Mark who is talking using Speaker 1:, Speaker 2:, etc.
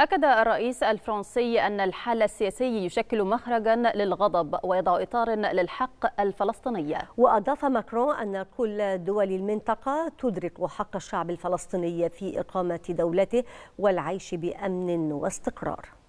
Speaker 1: أكد الرئيس الفرنسي أن الحل السياسي يشكل مخرجا للغضب
Speaker 2: ويضع إطار للحق الفلسطيني وأضاف ماكرون أن كل دول المنطقة تدرك حق الشعب الفلسطيني في إقامة دولته والعيش بأمن واستقرار